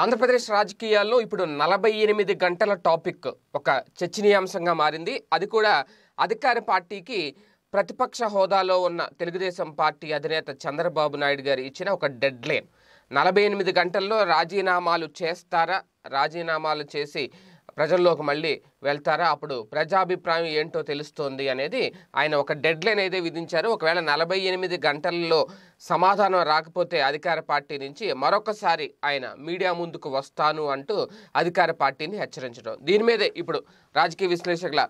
ఆంధ్రప్రదేశ్ రాజకీయాల్లో ఇప్పుడు నలభై ఎనిమిది గంటల టాపిక్ ఒక చర్చనీయాంశంగా మారింది అది కూడా అధికార పార్టీకి ప్రతిపక్ష హోదాలో ఉన్న తెలుగుదేశం పార్టీ అధినేత చంద్రబాబు నాయుడు గారు ఇచ్చిన ఒక డెడ్ లైన్ నలభై ఎనిమిది గంటల్లో రాజీనామాలు చేస్తారా రాజీనామాలు చేసి ప్రజల్లోకి మళ్ళీ వెళ్తారా అప్పుడు ప్రజాభిప్రాయం ఏంటో తెలుస్తోంది అనేది ఆయన ఒక డెడ్ లైన్ అయితే విధించారు ఒకవేళ నలభై ఎనిమిది గంటల్లో సమాధానం రాకపోతే అధికార పార్టీ నుంచి మరొకసారి ఆయన మీడియా ముందుకు వస్తాను అంటూ అధికార పార్టీని హెచ్చరించడం దీని మీదే ఇప్పుడు రాజకీయ విశ్లేషకుల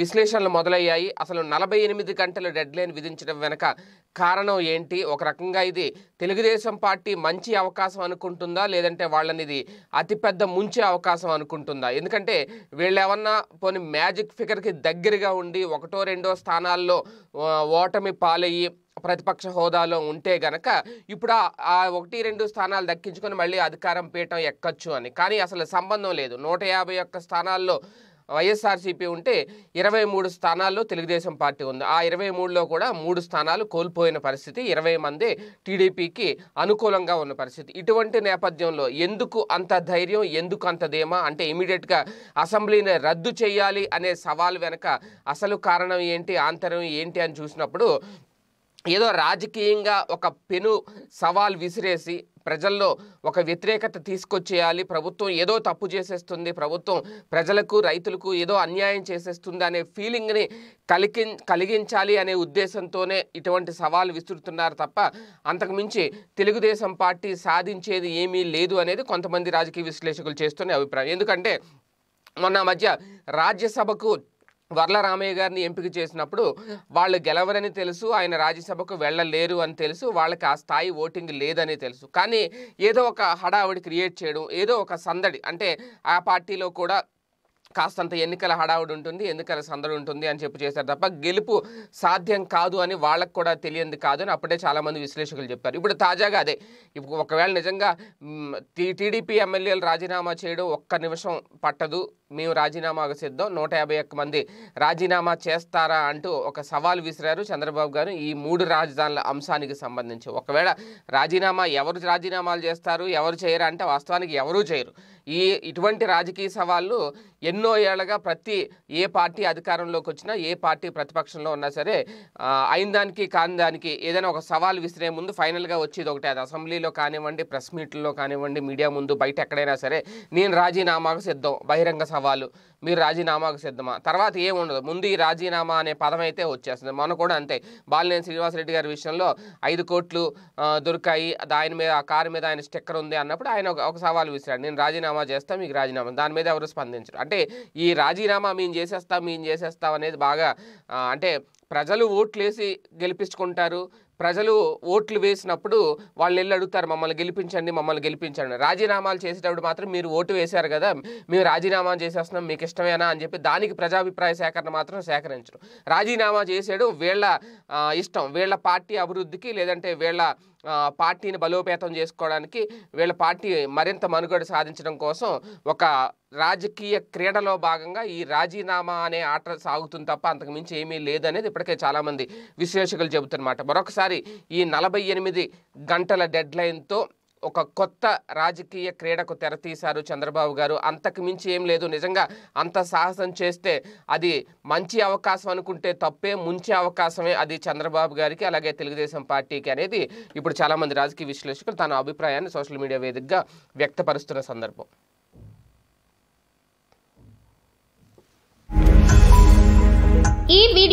విశ్లేషణలు మొదలయ్యాయి అసలు నలభై ఎనిమిది గంటల డెడ్లైన్ విధించడం వెనక కారణం ఏంటి ఒక రకంగా ఇది తెలుగుదేశం పార్టీ మంచి అవకాశం అనుకుంటుందా లేదంటే వాళ్ళని ఇది అతిపెద్ద ముంచే అవకాశం అనుకుంటుందా ఎందుకంటే వీళ్ళు ఏమన్నా పోని మ్యాజిక్ ఫిగర్కి దగ్గరగా ఉండి ఒకటో రెండో స్థానాల్లో ఓటమి పాలయ్యి ప్రతిపక్ష హోదాలో ఉంటే గనక ఇప్పుడు ఆ ఒకటి రెండు స్థానాలు దక్కించుకొని మళ్ళీ అధికారం పీఠం ఎక్కచ్చు అని కానీ అసలు సంబంధం లేదు నూట యాభై ఒక్క స్థానాల్లో వైఎస్ఆర్సీపీ ఉంటే ఇరవై మూడు స్థానాల్లో తెలుగుదేశం పార్టీ ఉంది ఆ ఇరవై మూడులో కూడా మూడు స్థానాలు కోల్పోయిన పరిస్థితి ఇరవై మంది టీడీపీకి అనుకూలంగా ఉన్న పరిస్థితి ఇటువంటి నేపథ్యంలో ఎందుకు అంత ధైర్యం ఎందుకు అంత ధీమా అంటే ఇమీడియట్గా అసెంబ్లీని రద్దు చేయాలి అనే సవాల్ వెనక అసలు కారణం ఏంటి ఆంతరం ఏంటి అని చూసినప్పుడు ఏదో రాజకీయంగా ఒక పెను సవాల్ విసిరేసి ప్రజల్లో ఒక వ్యతిరేకత తీసుకొచ్చేయాలి ప్రభుత్వం ఏదో తప్పు చేసేస్తుంది ప్రభుత్వం ప్రజలకు రైతులకు ఏదో అన్యాయం చేసేస్తుంది అనే ఫీలింగ్ని కలిగి కలిగించాలి అనే ఉద్దేశంతోనే ఇటువంటి సవాలు విసురుతున్నారు తప్ప అంతకుమించి తెలుగుదేశం పార్టీ సాధించేది ఏమీ లేదు అనేది కొంతమంది రాజకీయ విశ్లేషకులు చేస్తున్న అభిప్రాయం ఎందుకంటే మొన్న మధ్య రాజ్యసభకు వర్ల రామయ్య గారిని ఎంపిక చేసినప్పుడు వాళ్ళు గెలవరని తెలుసు ఆయన రాజ్యసభకు వెళ్ళలేరు అని తెలుసు వాళ్ళకి ఆ స్థాయి ఓటింగ్ లేదని తెలుసు కానీ ఏదో ఒక హడావిడి క్రియేట్ చేయడం ఏదో ఒక సందడి అంటే ఆ పార్టీలో కూడా కాస్తంత ఎన్నికల హడావుడు ఉంటుంది ఎన్నికల సందడి ఉంటుంది అని చెప్పి చేశారు తప్ప గెలుపు సాధ్యం కాదు అని వాళ్ళకు కూడా తెలియంది కాదు అని అప్పుడే చాలామంది విశ్లేషకులు చెప్పారు ఇప్పుడు తాజాగా అదే ఇప్పుడు ఒకవేళ నిజంగా టీడీపీ ఎమ్మెల్యేలు రాజీనామా చేయడం ఒక్క నిమిషం పట్టదు మేము రాజీనామాకు సిద్ధం నూట యాభై ఒక్క మంది రాజీనామా చేస్తారా అంటూ ఒక సవాల్ విసిరారు చంద్రబాబు గారు ఈ మూడు రాజధానుల అంశానికి సంబంధించి ఒకవేళ రాజీనామా ఎవరు రాజీనామాలు చేస్తారు ఎవరు చేయరా అంటే వాస్తవానికి ఎవరూ చేయరు ఈ ఇటువంటి రాజకీయ సవాళ్ళు ఎన్నో ఏళ్ళగా ప్రతి ఏ పార్టీ అధికారంలోకి వచ్చినా ఏ పార్టీ ప్రతిపక్షంలో ఉన్నా సరే అయిన దానికి కాని దానికి ఏదైనా ఒక సవాల్ విసిరే ముందు ఫైనల్గా వచ్చేది ఒకటి అది అసెంబ్లీలో కానివ్వండి ప్రెస్ మీట్లో కానివ్వండి మీడియా ముందు బయట ఎక్కడైనా సరే నేను రాజీనామాకు సిద్ధం బహిరంగ సవాలు మీరు రాజీనామాకు సిద్ధమా తర్వాత ఏం ఉండదు ముందు ఈ రాజీనామా అనే పదం అయితే వచ్చేస్తుంది మన కూడా అంతే బాలినేని శ్రీనివాసరెడ్డి గారి విషయంలో ఐదు కోట్లు దొరికాయి ఆయన మీద ఆ కారు మీద ఆయన స్టిక్కర్ ఉంది అన్నప్పుడు ఆయన ఒక సవాల్ విసిరాడు నేను రాజీనామా రాజీనామా చేస్తాం మీకు రాజీనామా దాని మీద ఎవరు స్పందించరు అంటే ఈ రాజీనామా మేము చేసేస్తాం మేము చేసేస్తాం అనేది బాగా అంటే ప్రజలు ఓట్లు వేసి గెలిపించుకుంటారు ప్రజలు ఓట్లు వేసినప్పుడు వాళ్ళు వెళ్ళి అడుగుతారు మమ్మల్ని గెలిపించండి మమ్మల్ని గెలిపించండి రాజీనామాలు చేసేటప్పుడు మాత్రం మీరు ఓటు వేశారు కదా మేము రాజీనామా చేసేస్తున్నాం మీకు ఇష్టమేనా అని చెప్పి దానికి ప్రజాభిప్రాయ సేకరణ మాత్రం సేకరించరు రాజీనామా చేసేయడం వీళ్ళ ఇష్టం వీళ్ళ పార్టీ అభివృద్ధికి లేదంటే వీళ్ళ పార్టీని బలోపేతం చేసుకోవడానికి వీళ్ళ పార్టీ మరింత మనుగడ సాధించడం కోసం ఒక రాజకీయ క్రీడలో భాగంగా ఈ రాజీనామా అనే ఆట సాగుతుంది తప్ప అంతకుమించి ఏమీ లేదనేది ఇప్పటికే చాలామంది విశ్లేషకులు చెబుతున్నమాట మరొకసారి ఈ నలభై ఎనిమిది గంటల డెడ్లైన్తో ఒక కొత్త రాజకీయ క్రీడకు తెరతీశారు చంద్రబాబు గారు అంతకు మించి ఏం లేదు నిజంగా అంత సాహసం చేస్తే అది మంచి అవకాశం అనుకుంటే తప్పే ముంచే అవకాశమే అది చంద్రబాబు గారికి అలాగే తెలుగుదేశం పార్టీకి అనేది ఇప్పుడు చాలామంది రాజకీయ విశ్లేషకులు తన అభిప్రాయాన్ని సోషల్ మీడియా వేదికగా వ్యక్తపరుస్తున్న సందర్భం